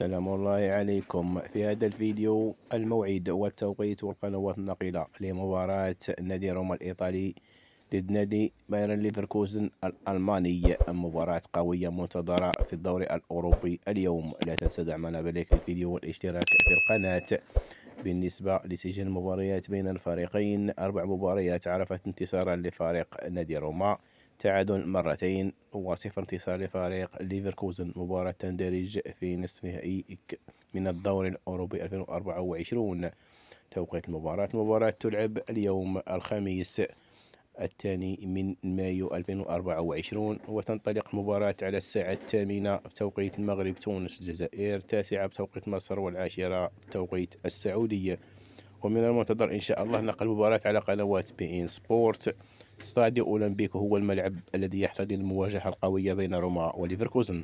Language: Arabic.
السلام الله عليكم في هذا الفيديو الموعد والتوقيت والقنوات النقلة لمباراة نادي روما الإيطالي ضد نادي بايرن ليفركوزن الألماني مباراة قوية منتظرة في الدوري الأوروبي اليوم لا تنسى دعمنا بلايك الفيديو والاشتراك في القناة بالنسبة لسجل المباريات بين الفريقين أربع مباريات عرفت انتصارا لفريق نادي روما تعادل مرتين وصفر انتصار لفريق ليفركوزن مباراة تندرج في نصف نهائي من الدوري الأوروبي 2024 توقيت المباراة المباراة تلعب اليوم الخميس الثاني من مايو 2024 وتنطلق المباراة على الساعة الثامنة بتوقيت المغرب تونس الجزائر التاسعة بتوقيت مصر والعاشرة بتوقيت السعودية ومن المنتظر إن شاء الله نقل المباراة على قنوات بي إن سبورت استاديو أولمبيكو هو الملعب الذي يحتضن المواجهة القوية بين روما وليفركوزن